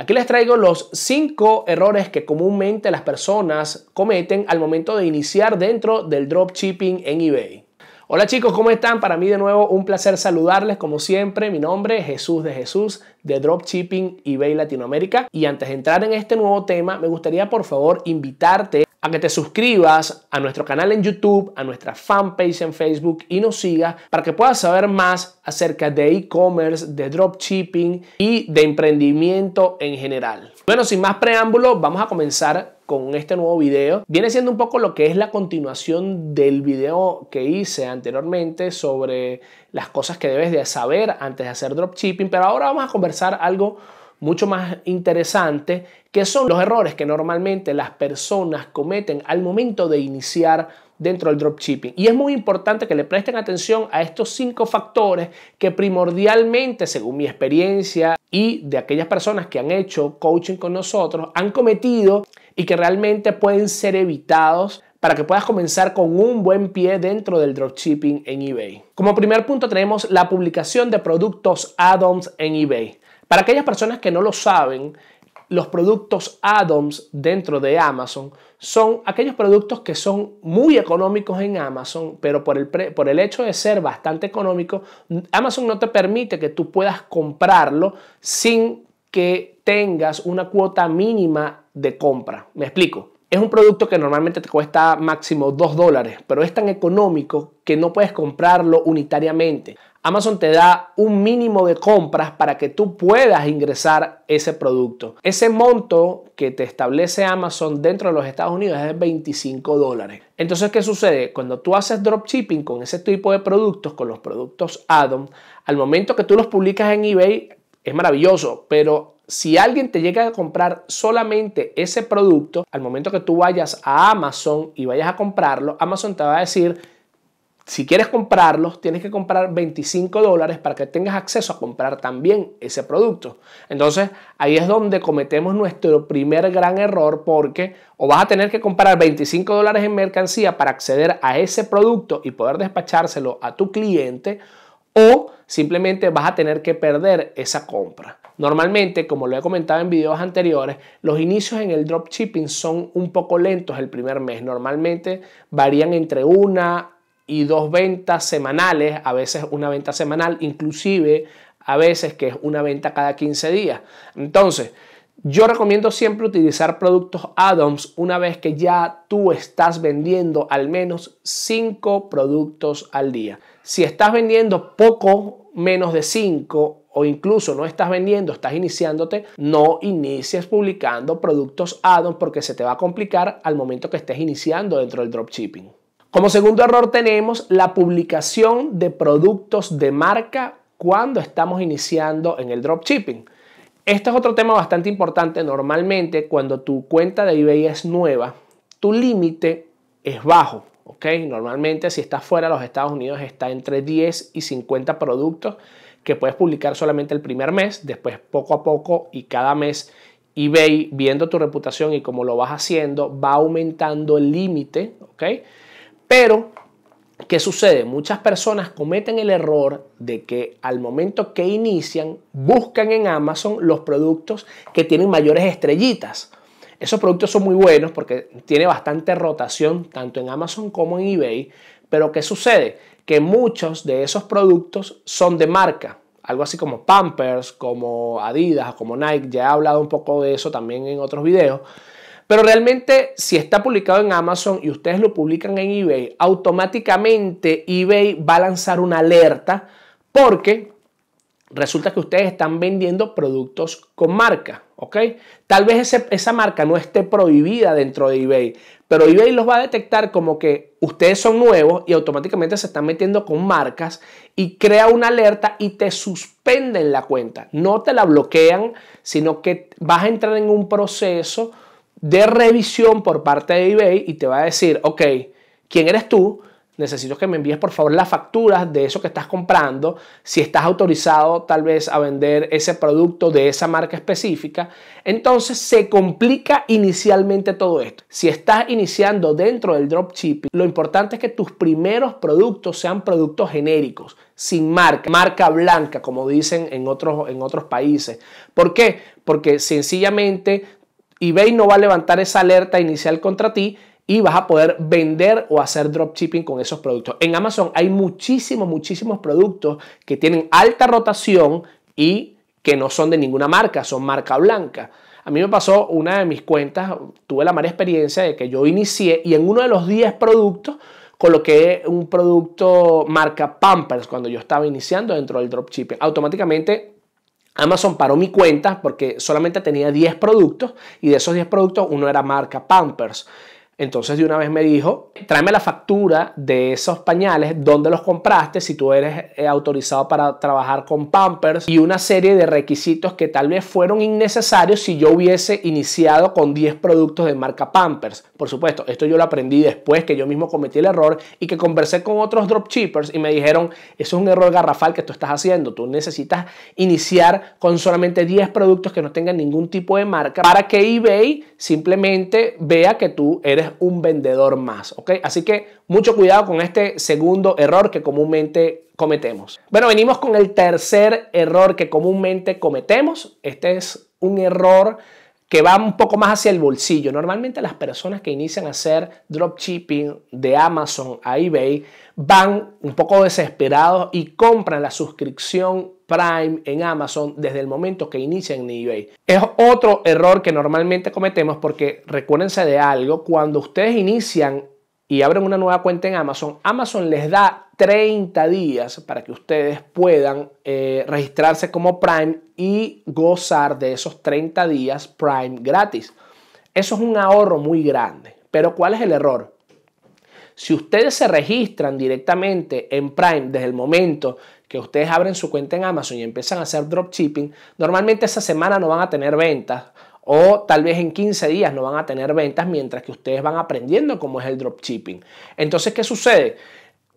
Aquí les traigo los cinco errores que comúnmente las personas cometen al momento de iniciar dentro del dropshipping en eBay. Hola chicos, ¿cómo están? Para mí de nuevo un placer saludarles como siempre. Mi nombre es Jesús de Jesús de Dropshipping eBay Latinoamérica. Y antes de entrar en este nuevo tema, me gustaría por favor invitarte a que te suscribas a nuestro canal en YouTube, a nuestra fanpage en Facebook y nos sigas para que puedas saber más acerca de e-commerce, de dropshipping y de emprendimiento en general. Bueno, sin más preámbulo, vamos a comenzar con este nuevo video. Viene siendo un poco lo que es la continuación del video que hice anteriormente sobre las cosas que debes de saber antes de hacer dropshipping, pero ahora vamos a conversar algo mucho más interesante, que son los errores que normalmente las personas cometen al momento de iniciar dentro del dropshipping. Y es muy importante que le presten atención a estos cinco factores que primordialmente, según mi experiencia y de aquellas personas que han hecho coaching con nosotros, han cometido y que realmente pueden ser evitados para que puedas comenzar con un buen pie dentro del dropshipping en eBay. Como primer punto tenemos la publicación de productos add-ons en eBay. Para aquellas personas que no lo saben, los productos ADOMS dentro de Amazon son aquellos productos que son muy económicos en Amazon, pero por el, por el hecho de ser bastante económico, Amazon no te permite que tú puedas comprarlo sin que tengas una cuota mínima de compra. Me explico. Es un producto que normalmente te cuesta máximo 2 dólares, pero es tan económico que no puedes comprarlo unitariamente. Amazon te da un mínimo de compras para que tú puedas ingresar ese producto. Ese monto que te establece Amazon dentro de los Estados Unidos es de 25 dólares. Entonces, ¿qué sucede? Cuando tú haces dropshipping con ese tipo de productos, con los productos Adam, al momento que tú los publicas en eBay, es maravilloso, pero si alguien te llega a comprar solamente ese producto, al momento que tú vayas a Amazon y vayas a comprarlo, Amazon te va a decir si quieres comprarlos, tienes que comprar 25 dólares para que tengas acceso a comprar también ese producto. Entonces, ahí es donde cometemos nuestro primer gran error porque o vas a tener que comprar 25 dólares en mercancía para acceder a ese producto y poder despachárselo a tu cliente o simplemente vas a tener que perder esa compra. Normalmente, como lo he comentado en videos anteriores, los inicios en el dropshipping son un poco lentos el primer mes. Normalmente varían entre una y dos ventas semanales, a veces una venta semanal, inclusive a veces que es una venta cada 15 días. Entonces, yo recomiendo siempre utilizar productos add-ons una vez que ya tú estás vendiendo al menos 5 productos al día. Si estás vendiendo poco menos de 5 o incluso no estás vendiendo, estás iniciándote, no inicies publicando productos add-ons porque se te va a complicar al momento que estés iniciando dentro del dropshipping. Como segundo error tenemos la publicación de productos de marca cuando estamos iniciando en el dropshipping. Este es otro tema bastante importante. Normalmente cuando tu cuenta de eBay es nueva, tu límite es bajo. Normalmente si estás fuera de los Estados Unidos está entre 10 y 50 productos que puedes publicar solamente el primer mes, después poco a poco y cada mes eBay viendo tu reputación y cómo lo vas haciendo va aumentando el límite. ¿ok? Pero, ¿qué sucede? Muchas personas cometen el error de que al momento que inician, buscan en Amazon los productos que tienen mayores estrellitas. Esos productos son muy buenos porque tiene bastante rotación tanto en Amazon como en eBay, pero ¿qué sucede? Que muchos de esos productos son de marca, algo así como Pampers, como Adidas, como Nike, ya he hablado un poco de eso también en otros videos. Pero realmente si está publicado en Amazon y ustedes lo publican en eBay, automáticamente eBay va a lanzar una alerta porque resulta que ustedes están vendiendo productos con marca, ¿ok? Tal vez esa marca no esté prohibida dentro de eBay, pero eBay los va a detectar como que ustedes son nuevos y automáticamente se están metiendo con marcas y crea una alerta y te suspenden la cuenta. No te la bloquean, sino que vas a entrar en un proceso de revisión por parte de eBay y te va a decir, ok, ¿quién eres tú? Necesito que me envíes por favor las facturas de eso que estás comprando, si estás autorizado tal vez a vender ese producto de esa marca específica. Entonces se complica inicialmente todo esto. Si estás iniciando dentro del dropshipping, lo importante es que tus primeros productos sean productos genéricos, sin marca, marca blanca, como dicen en otros, en otros países. ¿Por qué? Porque sencillamente eBay no va a levantar esa alerta inicial contra ti y vas a poder vender o hacer dropshipping con esos productos. En Amazon hay muchísimos, muchísimos productos que tienen alta rotación y que no son de ninguna marca, son marca blanca. A mí me pasó una de mis cuentas, tuve la mala experiencia de que yo inicié y en uno de los 10 productos coloqué un producto marca Pampers cuando yo estaba iniciando dentro del dropshipping. Automáticamente Amazon paró mi cuenta porque solamente tenía 10 productos y de esos 10 productos uno era marca Pampers. Entonces de una vez me dijo, tráeme la factura de esos pañales, dónde los compraste, si tú eres eh, autorizado para trabajar con Pampers y una serie de requisitos que tal vez fueron innecesarios si yo hubiese iniciado con 10 productos de marca Pampers. Por supuesto, esto yo lo aprendí después que yo mismo cometí el error y que conversé con otros drop dropshippers y me dijeron, eso es un error garrafal que tú estás haciendo, tú necesitas iniciar con solamente 10 productos que no tengan ningún tipo de marca para que eBay simplemente vea que tú eres un vendedor más, ¿ok? Así que mucho cuidado con este segundo error que comúnmente cometemos. Bueno, venimos con el tercer error que comúnmente cometemos. Este es un error que va un poco más hacia el bolsillo. Normalmente las personas que inician a hacer dropshipping de Amazon a eBay van un poco desesperados y compran la suscripción Prime, en Amazon, desde el momento que inician en eBay. Es otro error que normalmente cometemos porque recuérdense de algo, cuando ustedes inician y abren una nueva cuenta en Amazon, Amazon les da 30 días para que ustedes puedan eh, registrarse como Prime y gozar de esos 30 días Prime gratis. Eso es un ahorro muy grande. Pero ¿cuál es el error? Si ustedes se registran directamente en Prime desde el momento que ustedes abren su cuenta en Amazon y empiezan a hacer dropshipping, normalmente esa semana no van a tener ventas o tal vez en 15 días no van a tener ventas mientras que ustedes van aprendiendo cómo es el dropshipping. Entonces, ¿qué sucede?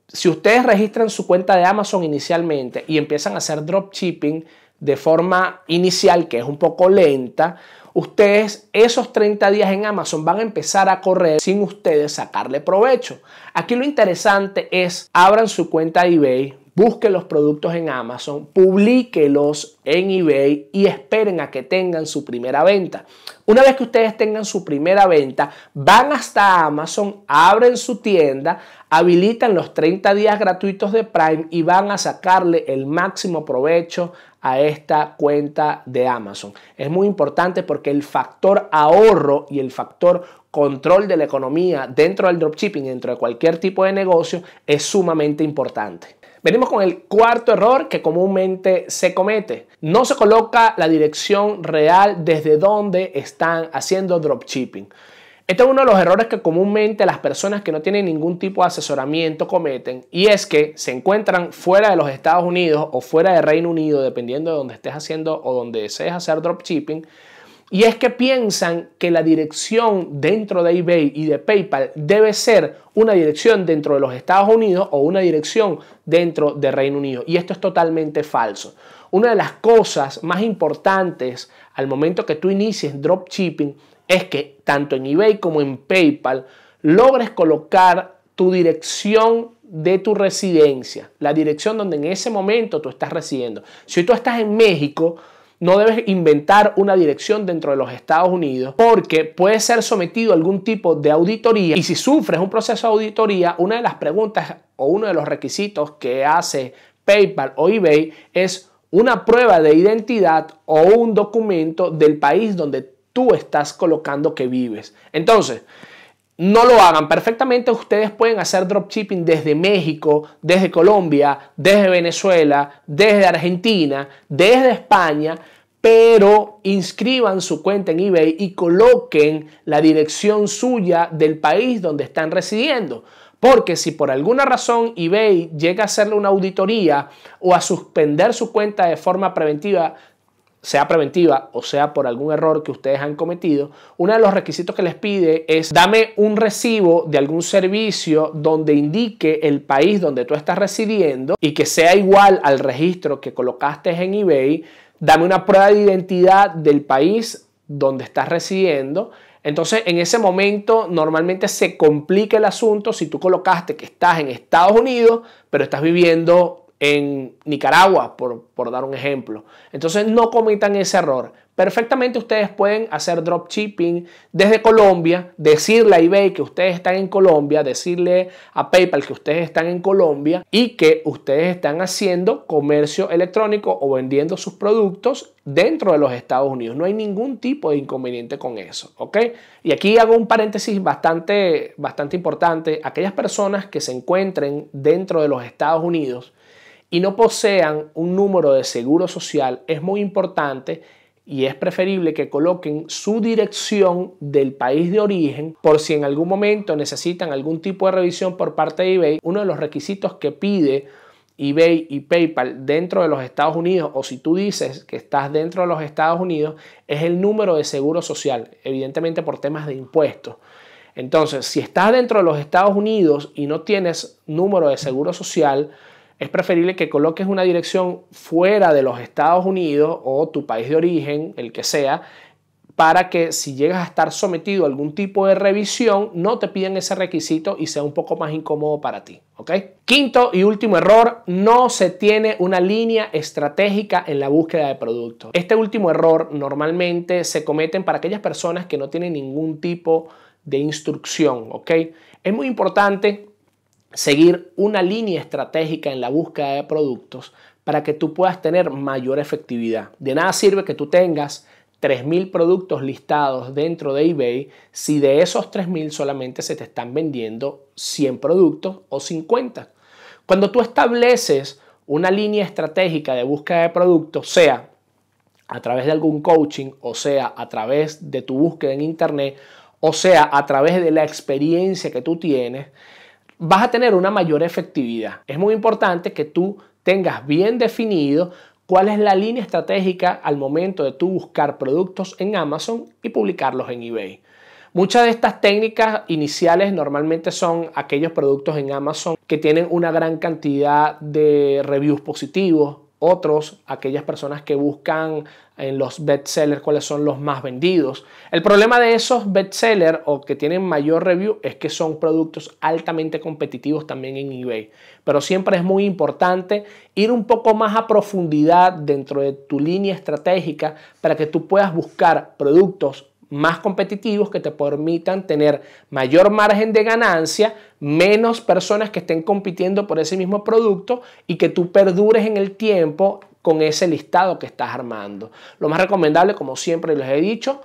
Si ustedes registran su cuenta de Amazon inicialmente y empiezan a hacer dropshipping de forma inicial, que es un poco lenta, ustedes esos 30 días en Amazon van a empezar a correr sin ustedes sacarle provecho. Aquí lo interesante es abran su cuenta de eBay, busque los productos en Amazon, publíquelos en eBay y esperen a que tengan su primera venta. Una vez que ustedes tengan su primera venta, van hasta Amazon, abren su tienda, habilitan los 30 días gratuitos de Prime y van a sacarle el máximo provecho a esta cuenta de Amazon. Es muy importante porque el factor ahorro y el factor control de la economía dentro del dropshipping, dentro de cualquier tipo de negocio, es sumamente importante. Venimos con el cuarto error que comúnmente se comete. No se coloca la dirección real desde donde están haciendo dropshipping. Este es uno de los errores que comúnmente las personas que no tienen ningún tipo de asesoramiento cometen y es que se encuentran fuera de los Estados Unidos o fuera de Reino Unido, dependiendo de donde estés haciendo o donde desees hacer dropshipping y es que piensan que la dirección dentro de eBay y de PayPal debe ser una dirección dentro de los Estados Unidos o una dirección dentro de Reino Unido. Y esto es totalmente falso. Una de las cosas más importantes al momento que tú inicies dropshipping es que tanto en eBay como en PayPal logres colocar tu dirección de tu residencia, la dirección donde en ese momento tú estás residiendo. Si tú estás en México, no debes inventar una dirección dentro de los Estados Unidos porque puede ser sometido a algún tipo de auditoría y si sufres un proceso de auditoría, una de las preguntas o uno de los requisitos que hace PayPal o eBay es una prueba de identidad o un documento del país donde tú estás colocando que vives. Entonces, no lo hagan. Perfectamente ustedes pueden hacer dropshipping desde México, desde Colombia, desde Venezuela, desde Argentina, desde España, pero inscriban su cuenta en eBay y coloquen la dirección suya del país donde están residiendo. Porque si por alguna razón eBay llega a hacerle una auditoría o a suspender su cuenta de forma preventiva, sea preventiva o sea por algún error que ustedes han cometido, uno de los requisitos que les pide es dame un recibo de algún servicio donde indique el país donde tú estás residiendo y que sea igual al registro que colocaste en eBay, dame una prueba de identidad del país donde estás residiendo. Entonces, en ese momento normalmente se complica el asunto si tú colocaste que estás en Estados Unidos, pero estás viviendo en Nicaragua, por, dar un ejemplo. Entonces no cometan ese error. Perfectamente ustedes pueden hacer dropshipping desde Colombia, decirle a eBay que ustedes están en Colombia, decirle a PayPal que ustedes están en Colombia y que ustedes están haciendo comercio electrónico o vendiendo sus productos dentro de los Estados Unidos. No hay ningún tipo de inconveniente con eso, ¿ok? Y aquí hago un paréntesis bastante, bastante importante. Aquellas personas que se encuentren dentro de los Estados Unidos, y no posean un número de seguro social, es muy importante y es preferible que coloquen su dirección del país de origen por si en algún momento necesitan algún tipo de revisión por parte de eBay. Uno de los requisitos que pide eBay y PayPal dentro de los Estados Unidos o si tú dices que estás dentro de los Estados Unidos es el número de seguro social, evidentemente por temas de impuestos. Entonces, si estás dentro de los Estados Unidos y no tienes número de seguro social, es preferible que coloques una dirección fuera de los Estados Unidos o tu país de origen, el que sea, para que si llegas a estar sometido a algún tipo de revisión, no te piden ese requisito y sea un poco más incómodo para ti. ¿ok? Quinto y último error, no se tiene una línea estratégica en la búsqueda de productos. Este último error normalmente se cometen para aquellas personas que no tienen ningún tipo de instrucción. ¿ok? Es muy importante seguir una línea estratégica en la búsqueda de productos para que tú puedas tener mayor efectividad. De nada sirve que tú tengas 3.000 productos listados dentro de eBay si de esos 3.000 solamente se te están vendiendo 100 productos o 50. Cuando tú estableces una línea estratégica de búsqueda de productos, sea a través de algún coaching, o sea, a través de tu búsqueda en Internet, o sea, a través de la experiencia que tú tienes, vas a tener una mayor efectividad. Es muy importante que tú tengas bien definido cuál es la línea estratégica al momento de tú buscar productos en Amazon y publicarlos en eBay. Muchas de estas técnicas iniciales normalmente son aquellos productos en Amazon que tienen una gran cantidad de reviews positivos, otros aquellas personas que buscan en los bestsellers cuáles son los más vendidos. El problema de esos bestsellers o que tienen mayor review es que son productos altamente competitivos también en eBay. Pero siempre es muy importante ir un poco más a profundidad dentro de tu línea estratégica para que tú puedas buscar productos más competitivos que te permitan tener mayor margen de ganancia menos personas que estén compitiendo por ese mismo producto y que tú perdures en el tiempo con ese listado que estás armando. Lo más recomendable, como siempre les he dicho,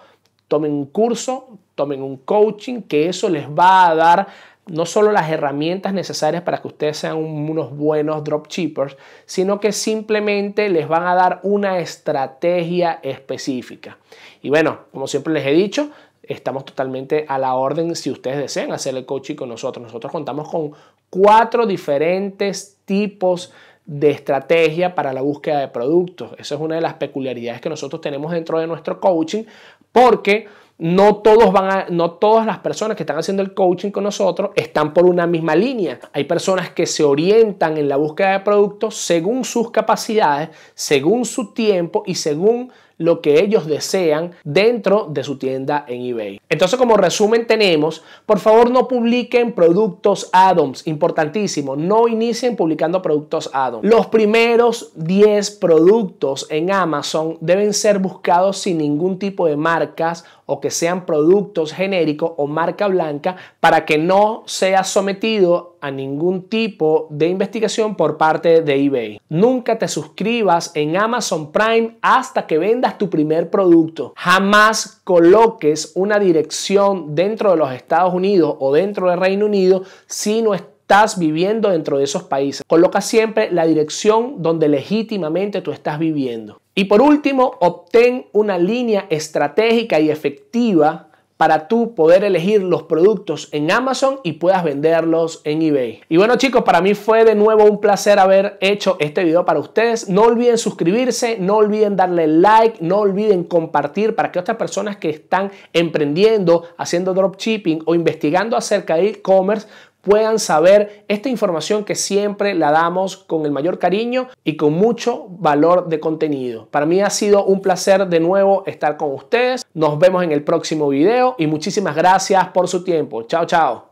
tomen un curso, tomen un coaching, que eso les va a dar no solo las herramientas necesarias para que ustedes sean unos buenos drop dropshippers, sino que simplemente les van a dar una estrategia específica. Y bueno, como siempre les he dicho, estamos totalmente a la orden si ustedes desean hacer el coaching con nosotros. Nosotros contamos con cuatro diferentes tipos de estrategia para la búsqueda de productos. Esa es una de las peculiaridades que nosotros tenemos dentro de nuestro coaching porque no, todos van no todas las personas que están haciendo el coaching con nosotros están por una misma línea. Hay personas que se orientan en la búsqueda de productos según sus capacidades, según su tiempo y según lo que ellos desean dentro de su tienda en eBay. Entonces, como resumen tenemos, por favor no publiquen productos Adams, importantísimo, no inicien publicando productos Adams. Los primeros 10 productos en Amazon deben ser buscados sin ningún tipo de marcas o que sean productos genéricos o marca blanca para que no sea sometido a ningún tipo de investigación por parte de eBay. Nunca te suscribas en Amazon Prime hasta que vendas tu primer producto, jamás coloques una dirección dentro de los Estados Unidos o dentro del Reino Unido si no estás estás viviendo dentro de esos países. Coloca siempre la dirección donde legítimamente tú estás viviendo. Y por último, obtén una línea estratégica y efectiva para tú poder elegir los productos en Amazon y puedas venderlos en eBay. Y bueno chicos, para mí fue de nuevo un placer haber hecho este video para ustedes. No olviden suscribirse, no olviden darle like, no olviden compartir para que otras personas que están emprendiendo, haciendo dropshipping o investigando acerca de e-commerce puedan saber esta información que siempre la damos con el mayor cariño y con mucho valor de contenido. Para mí ha sido un placer de nuevo estar con ustedes. Nos vemos en el próximo video y muchísimas gracias por su tiempo. Chao, chao.